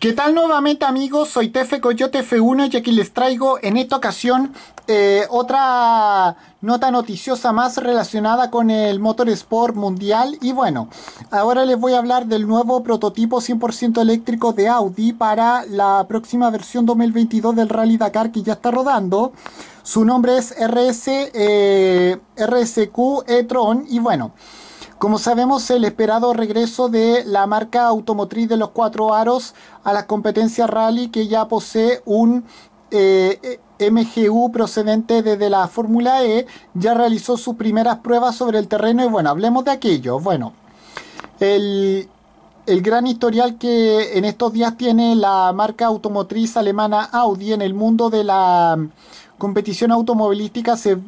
¿Qué tal nuevamente amigos? Soy Tefe Coyote F1 y aquí les traigo en esta ocasión eh, otra nota noticiosa más relacionada con el Motorsport Mundial y bueno, ahora les voy a hablar del nuevo prototipo 100% eléctrico de Audi para la próxima versión 2022 del Rally Dakar que ya está rodando. Su nombre es RS, eh, RSQ e-tron y bueno... Como sabemos, el esperado regreso de la marca automotriz de los cuatro aros a las competencias rally que ya posee un eh, MGU procedente desde la Fórmula E ya realizó sus primeras pruebas sobre el terreno y bueno, hablemos de aquello. Bueno, el gran historial que en estos días tiene la marca automotriz alemana Audi en el mundo de la competición automovilística se,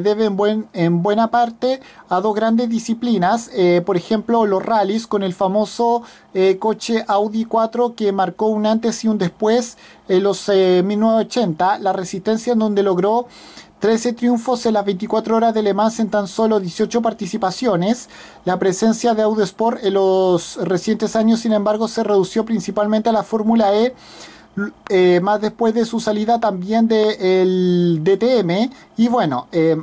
debe en, buena parte a dos grandes disciplinas, eh, por ejemplo los rallies con el famoso eh, coche Audi 4 que marcó un antes y un después en los 1980, eh, la resistencia en donde logró 13 triunfos en las 24 horas de Le Mans en tan solo 18 participaciones. La presencia de Audi Sport en los recientes años, sin embargo, se redució principalmente a la Fórmula E eh, más después de su salida también del DTM. Y bueno, eh,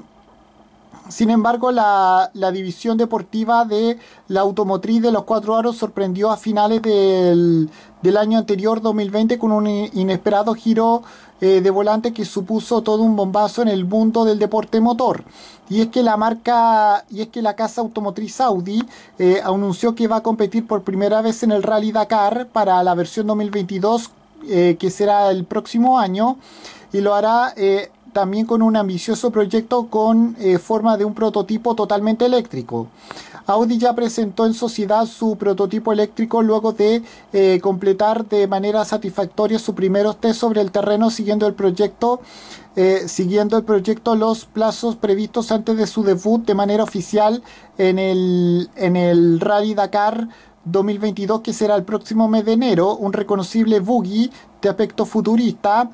sin embargo, la, división deportiva de la automotriz de los cuatro aros sorprendió a finales del, año anterior, 2020, con un inesperado giro eh, de volante que supuso todo un bombazo en el mundo del deporte motor. Y es que la marca, y es que la casa automotriz Audi anunció que va a competir por primera vez en el Rally Dakar para la versión 2022 eh, que será el próximo año, y lo hará eh, también con un ambicioso proyecto con eh, forma de un prototipo totalmente eléctrico. Audi ya presentó en sociedad su prototipo eléctrico luego de completar de manera satisfactoria su primeros test sobre el terreno siguiendo el proyecto siguiendo el proyecto los plazos previstos antes de su debut de manera oficial en el en el Rally Dakar 2022, que será el próximo mes de enero, un reconocible buggy de aspecto futurista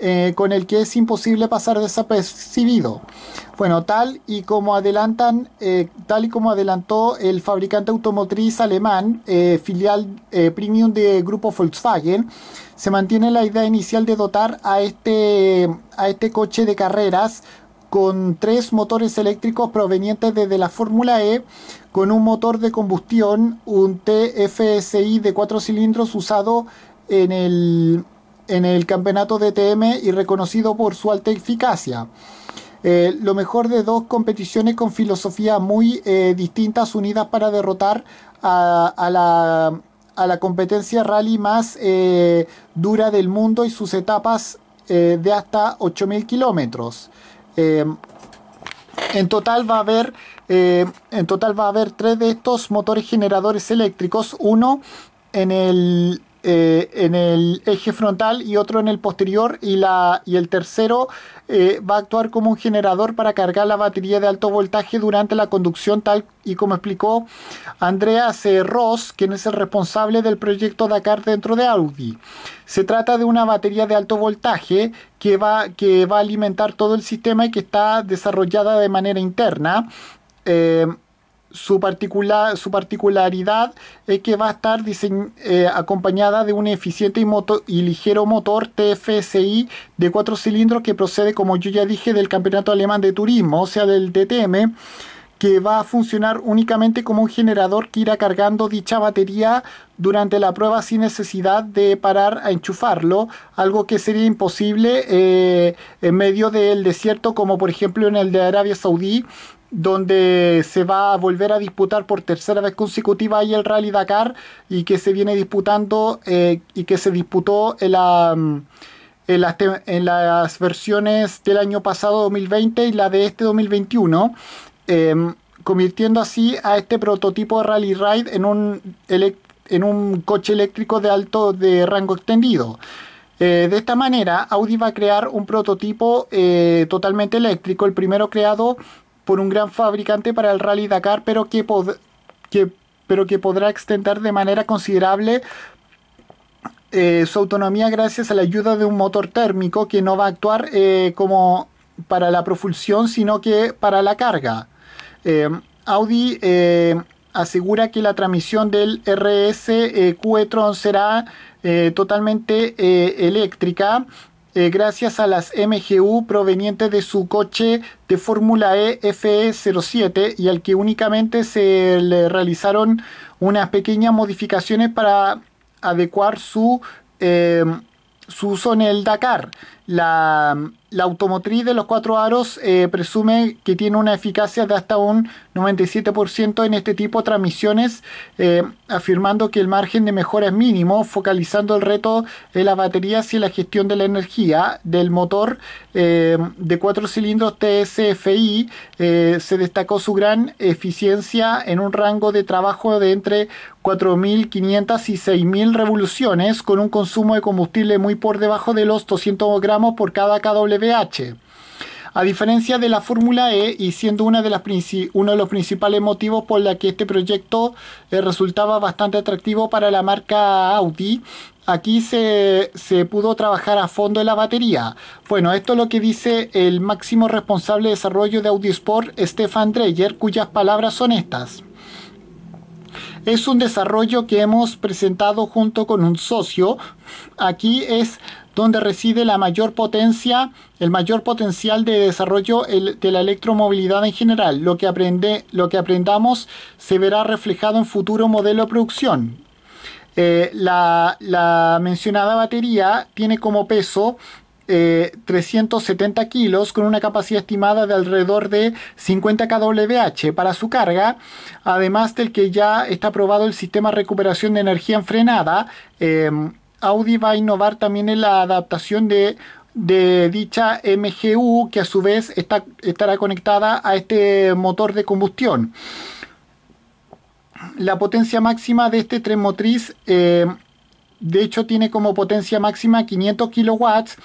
eh, con el que es imposible pasar desapercibido. Bueno, tal y como adelantan, eh, tal y como adelantó el fabricante automotriz alemán, eh, filial premium de grupo Volkswagen, se mantiene la idea inicial de dotar a este, a este coche de carreras con tres motores eléctricos provenientes desde la Fórmula E, con un motor de combustión, un TFSI de cuatro cilindros usado en el, en el campeonato de TM y reconocido por su alta eficacia. Eh, lo mejor de dos competiciones con filosofía muy eh, distintas unidas para derrotar a, la, competencia rally más eh, dura del mundo y sus etapas de hasta 8.000 kilómetros. En total va a haber, eh, en total va a haber tres de estos motores generadores eléctricos, uno en el eh, en el eje frontal y otro en el posterior y, la, y el tercero eh, va a actuar como un generador para cargar la batería de alto voltaje durante la conducción tal y como explicó Andrea Ross, quien es el responsable del proyecto Dakar dentro de Audi. Se trata de una batería de alto voltaje que va, que va a alimentar todo el sistema y que está desarrollada de manera interna. Eh, su, particular, su particularidad es que va a estar eh, acompañada de un eficiente y, ligero motor TFSI de cuatro cilindros que procede, como yo ya dije, del Campeonato Alemán de Turismo, o sea, del DTM, que va a funcionar únicamente como un generador que irá cargando dicha batería durante la prueba sin necesidad de parar a enchufarlo, algo que sería imposible eh, en medio del desierto, como por ejemplo en el de Arabia Saudí, donde se va a volver a disputar por tercera vez consecutiva ahí el Rally Dakar y que se viene disputando eh, y que se disputó mm, en, las versiones del año pasado 2020 y la de este 2021, em, convirtiendo así a este prototipo de Rally Ride en un, coche eléctrico de alto de rango extendido. Eh, de esta manera, Audi va a crear un prototipo eh, totalmente eléctrico, el primero creado por un gran fabricante para el Rally Dakar, pero que, que, pero que podrá extender de manera considerable eh, su autonomía gracias a la ayuda de un motor térmico que no va a actuar eh, como para la propulsión, sino que para la carga. Em, Audi eh, asegura que la transmisión del RS Q-Tron será totalmente eléctrica eh, gracias a las MGU provenientes de su coche de Fórmula E FE07 y al que únicamente se le realizaron unas pequeñas modificaciones para adecuar su, eh, su uso en el Dakar. La la automotriz de los cuatro aros eh, presume que tiene una eficacia de hasta un 97% en este tipo de transmisiones, eh, afirmando que el margen de mejora es mínimo, focalizando el reto en las baterías y la gestión de la energía del motor eh, de cuatro cilindros TSFI. se destacó su gran eficiencia en un rango de trabajo de entre 4.500 y 6.000 revoluciones con un consumo de combustible muy por debajo de los 200 gramos por cada kWh. A diferencia de la Fórmula E y siendo uno de los principales motivos por la que este proyecto eh, resultaba bastante atractivo para la marca Audi, aquí se, se, pudo trabajar a fondo en la batería. Bueno, esto es lo que dice el máximo responsable de desarrollo de Audi Sport, Stefan Dreyer, cuyas palabras son estas es un desarrollo que hemos presentado junto con un socio. Aquí es donde reside la mayor potencia, el mayor potencial de desarrollo de la electromovilidad en general. Lo que, aprende, lo que aprendamos se verá reflejado en futuro modelo de producción. Eh, la mencionada batería tiene como peso 370 eh, kilos con una capacidad estimada de alrededor de 50 kWh para su carga, además del que ya está aprobado el sistema de recuperación de energía enfrenada... Em, Audi va a innovar también en la adaptación de, dicha MGU que a su vez estará conectada a este motor de combustión. La potencia máxima de este tren motriz em, de hecho tiene como potencia máxima 500 kilowatts,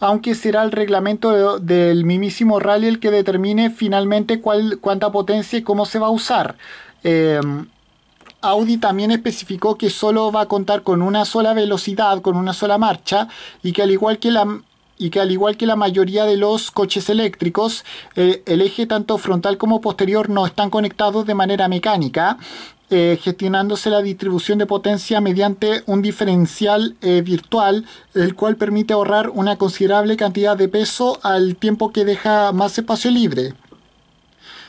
aunque será el reglamento del mismísimo rally el que determine finalmente cuál, cuánta potencia y cómo se va a usar. Em, Audi también especificó que solo va a contar con una sola velocidad, con una sola marcha, y que al igual que la, mayoría de los coches eléctricos, eh, el eje tanto frontal como posterior no están conectados de manera mecánica eh, gestionándose la distribución de potencia mediante un diferencial eh, virtual, el cual permite ahorrar una considerable cantidad de peso al tiempo que deja más espacio libre.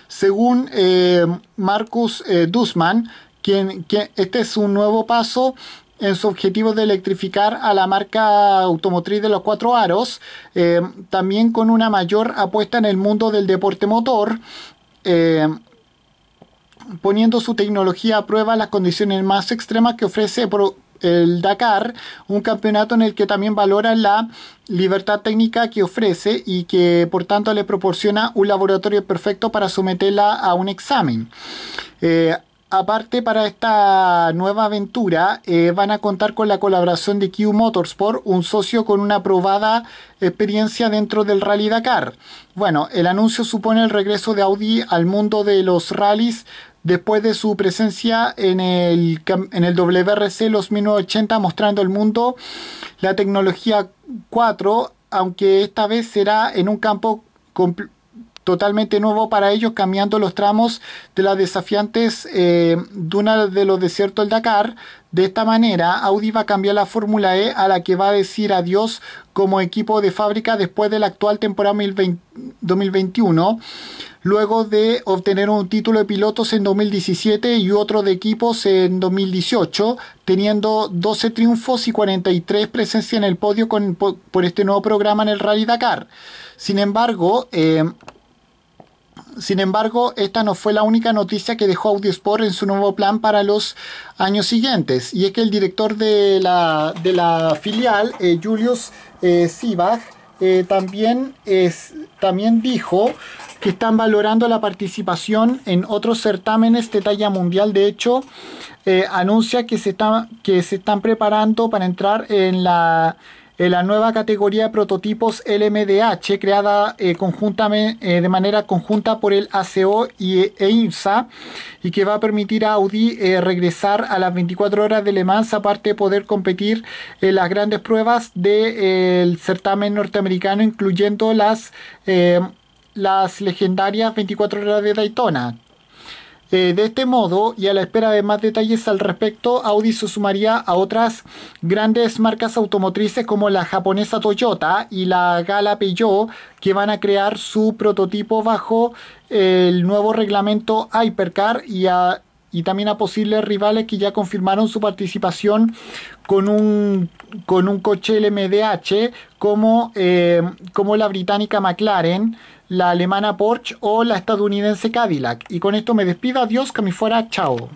Según eh, Marcus duzman quien, este es un nuevo paso en su objetivo de electrificar a la marca automotriz de los cuatro aros, también con una mayor apuesta en el mundo del deporte motor, poniendo su tecnología a prueba las condiciones más extremas que ofrece el Dakar, un campeonato en el que también valora la libertad técnica que ofrece y que por tanto le proporciona un laboratorio perfecto para someterla a un examen. Eh, aparte para esta nueva aventura eh, van a contar con la colaboración de Q Motorsport, un socio con una probada experiencia dentro del Rally Dakar. Bueno, el anuncio supone el regreso de Audi al mundo de los rallies después de su presencia en el, en el WRC los 1980 mostrando al mundo la tecnología 4, aunque esta vez será en un campo totalmente nuevo para ellos, cambiando los tramos de las desafiantes eh, dunas de los desiertos del Dakar. De esta manera, Audi va a cambiar la Fórmula E a la que va a decir adiós como equipo de fábrica después de la actual temporada 2021, luego de obtener un título de pilotos en 2017 y otro de equipos en 2018, teniendo 12 triunfos y 43 presencias en el podio por, este nuevo programa en el Rally Dakar. Sin embargo, eh, sin embargo, esta no fue la única noticia que dejó Audiosport en su nuevo plan para los años siguientes. Y es que el director de la, filial, eh, Julius eh, Sibach, eh, también, es, también dijo que están valorando la participación en otros certámenes de talla mundial. De hecho, anuncia que se, que se están preparando para entrar en la la nueva categoría de prototipos LMDH creada eh, conjuntamente, eh, de manera conjunta por el ACO y, e y que va a permitir a Audi eh, regresar a las 24 horas de Le Mans aparte de poder competir en las grandes pruebas del certamen norteamericano incluyendo las las legendarias 24 horas de Daytona eh, de este modo, y a la espera de más detalles al respecto, Audi se sumaría a otras grandes marcas automotrices como la japonesa Toyota y la gala Peugeot, que van a crear su prototipo bajo el nuevo reglamento Hypercar y a, y también a posibles rivales que ya confirmaron su participación con un, con un coche LMDH como, eh, como la británica McLaren, la alemana Porsche o la estadounidense Cadillac. Y con esto me despido, adiós, que me fuera, chao.